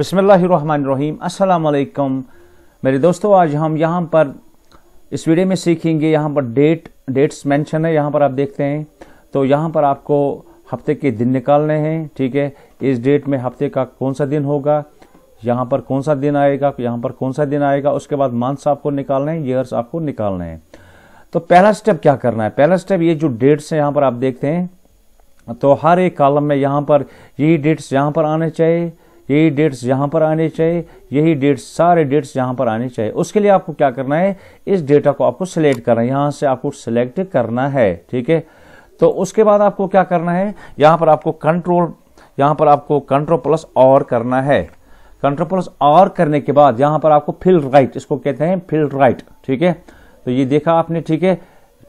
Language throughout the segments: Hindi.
बसमीम असलकम मेरे दोस्तों आज हम यहाँ पर इस वीडियो में सीखेंगे यहाँ पर डेट डेट्स मेंशन है यहाँ पर आप देखते हैं तो यहाँ पर आपको हफ्ते के दिन निकालने हैं ठीक है इस डेट में हफ्ते का कौन सा दिन होगा यहाँ पर कौन सा दिन आएगा यहाँ पर कौन सा दिन आएगा उसके बाद मंथ्स आपको निकालने हैं ईयर्स आपको निकालने हैं तो पहला स्टेप क्या करना है पहला स्टेप ये जो डेट्स हैं यहाँ पर आप देखते हैं तो हर एक कॉलम में यहाँ पर यही डेट्स यहाँ पर आने चाहिए यही डेट्स यहाँ पर आने चाहिए यही डेट्स सारे डेट्स यहाँ पर आने चाहिए उसके लिए आपको क्या करना है इस डेटा को आपको सिलेक्ट करना है यहाँ से आपको सिलेक्ट करना है ठीक है तो उसके बाद आपको क्या करना है यहाँ पर आपको कंट्रोल यहाँ पर आपको कंट्रोल प्लस और करना है कंट्रोल प्लस और करने के बाद यहाँ पर आपको फिल राइट इसको कहते हैं फिल राइट ठीक है तो ये देखा आपने ठीक है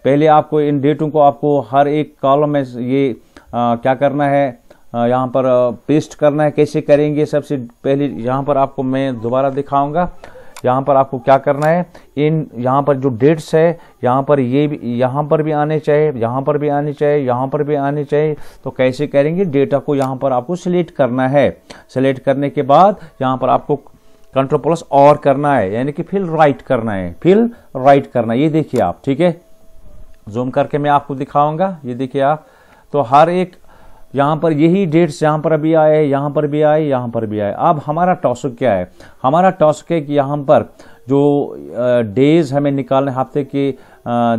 पहले आपको इन डेटों को आपको हर एक कॉलम में ये आ, क्या करना है यहाँ पर पेस्ट करना है कैसे करेंगे सबसे पहले यहाँ पर आपको मैं दोबारा दिखाऊंगा यहाँ पर आपको क्या करना है इन यहाँ पर जो डेट्स है यहाँ पर ये भी यहाँ पर भी आने चाहिए यहाँ पर भी आने चाहिए यहाँ पर भी आने चाहिए तो कैसे करेंगे डेटा को यहाँ पर आपको सिलेक्ट करना है सिलेक्ट करने के बाद यहाँ पर आपको कंट्रोल प्लस और करना है यानी कि फिल राइट करना है फिल राइट करना है ये देखिए आप ठीक है जूम करके मैं आपको दिखाऊंगा ये देखिए आप तो हर एक यहाँ पर यही डेट्स यहाँ पर भी आए यहाँ पर भी आए यहाँ पर भी आए अब हमारा टॉसिक क्या है हमारा टॉसिक है कि यहाँ पर जो डेज हमें निकालने हफ्ते के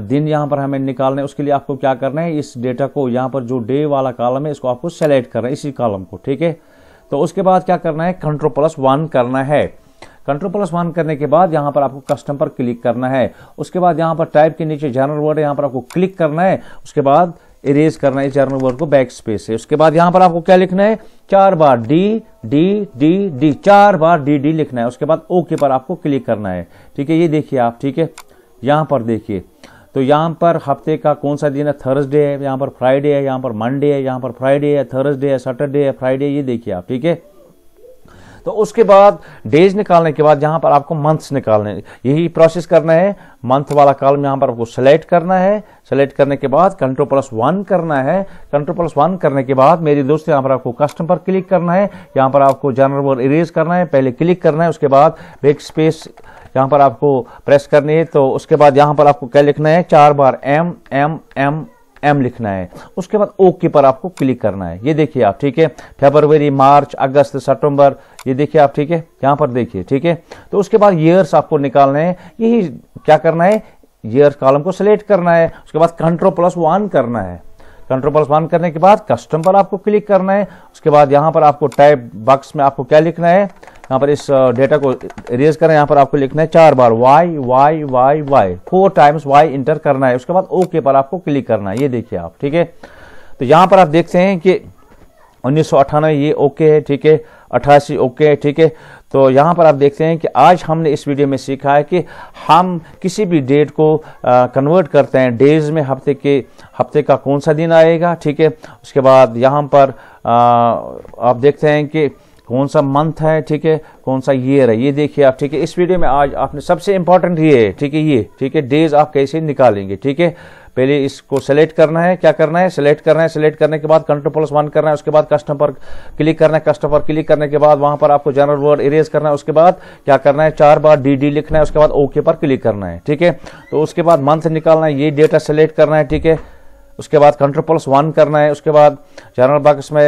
दिन यहाँ पर हमें निकालने उसके लिए आपको क्या करना है इस डेटा को यहाँ पर जो डे वाला कॉलम है इसको आपको सेलेक्ट करना है इसी कॉलम को ठीक है तो उसके बाद क्या करना है कंट्रोल प्लस वन करना है कंट्रोल प्लस वन करने के बाद यहाँ पर आपको कस्टम पर क्लिक करना है उसके बाद यहाँ पर टाइप के नीचे जनरल वर्ड यहाँ पर आपको क्लिक करना है उसके बाद इरेज करना है जर्नल वर्ड को बैक स्पेस से उसके बाद यहां पर आपको क्या लिखना है चार बार डी डी डी डी चार बार डी डी लिखना है उसके बाद ओके पर आपको क्लिक करना है ठीक है ये देखिए आप ठीक है यहां पर देखिए तो यहाँ पर हफ्ते का कौन सा दिन है थर्सडे है यहाँ पर फ्राइडे है यहाँ पर मंडे है यहाँ पर फ्राइडे है थर्सडे है सैटरडे है फ्राइडे ये देखिए आप ठीक है तो उसके बाद डेज निकालने के बाद यहाँ पर आपको मंथ्स निकालने यही प्रोसेस करना है मंथ वाला कॉलम यहाँ पर आपको सेलेक्ट करना है सेलेक्ट करने के बाद कंट्रोल प्लस वन करना है कंट्रोल प्लस वन करने के बाद मेरे दोस्त यहाँ पर आपको कस्टम पर क्लिक करना है यहाँ पर आपको जनरल वर्ड इरेज करना है पहले क्लिक करना है उसके बाद बेक स्पेस यहाँ पर आपको प्रेस करनी है तो उसके बाद यहाँ पर आपको क्या लिखना है चार बार एम एम एम एम लिखना है उसके बाद ओके पर आपको क्लिक करना है ये देखिए आप ठीक है फेबरवरी मार्च अगस्त सितंबर ये देखिए आप ठीक है यहाँ पर देखिए ठीक है तो उसके बाद ईयर्स आपको निकालने हैं यही क्या करना है ईयर कॉलम को सिलेक्ट करना है उसके बाद कंट्रोल प्लस वन करना है कंट्रोल प्लस वन करने के बाद कस्टम पर आपको क्लिक करना है उसके बाद यहाँ पर आपको टाइप बॉक्स में आपको क्या लिखना है यहाँ पर इस डेटा को इरेज करें यहाँ पर आपको लिखना है चार बार Y Y Y Y four times Y enter करना है उसके बाद ओके पर आपको क्लिक करना है ये देखिए आप ठीक है तो यहाँ पर आप देखते हैं कि उन्नीस ये ओके है ठीक है अट्ठासी ओके है ठीक है तो यहाँ पर आप देखते हैं कि आज हमने इस वीडियो में सीखा है कि हम किसी भी डेट को कन्वर्ट करते हैं डेज में हफ्ते के हफ्ते का कौन सा दिन आएगा ठीक है उसके बाद यहाँ पर आ, आप देखते हैं कि कौन सा मंथ है ठीक है कौन सा ईयर है ये देखिए आप ठीक है इस वीडियो में आज आपने सबसे इंपॉर्टेंट ये है ठीक है ये ठीक है डेज आप कैसे निकालेंगे ठीक है पहले इसको सेलेक्ट करना है क्या करना है सेलेक्ट करना है सेलेक्ट करने के बाद कंट्रोल प्लस वन करना है उसके बाद कस्टम पर क्लिक करना है कस्टम पर क्लिक करने के बाद वहां पर आपको जनरल वर्ड इरेज करना है उसके बाद क्या करना है चार बार डी डी लिखना है उसके बाद ओके पर क्लिक करना है ठीक है तो उसके बाद मंथ निकालना है ये डेटा सेलेक्ट करना है ठीक है उसके बाद कंट्रोल पल्स वन करना है उसके बाद जनरल बॉक्स में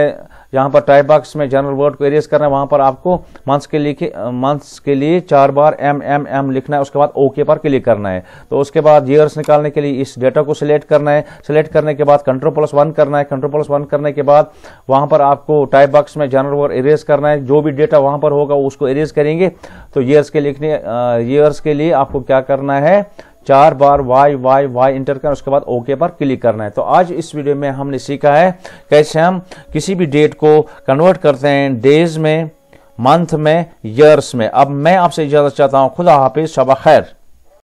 यहाँ पर टाइप बॉक्स में जनरल वर्ड को एरेज करना है वहां पर आपको मंथ्स के लिए मंथ्स के लिए चार बार एम एम एम लिखना है उसके बाद ओके पर क्लिक करना है तो उसके बाद ईयर्स निकालने के लिए इस डेटा को सिलेक्ट करना है सिलेक्ट करने के बाद कंट्रोल प्लस वन करना है कंट्रोल प्लस वन करने के बाद वहां पर आपको टाइप बॉक्स में जनरल वर्ड इरेज करना है जो भी डेटा वहां पर होगा उसको इरेज करेंगे तो ईयर्स के लिखने ईयर्स के लिए आपको क्या करना है चार बार वाई वाई वाई इंटर करना उसके बाद ओके पर क्लिक करना है तो आज इस वीडियो में हमने सीखा है कैसे हम किसी भी डेट को कन्वर्ट करते हैं डेज में मंथ में ईयर्स में अब मैं आपसे इजाजत चाहता हूँ खुदा हाफिज शबा खैर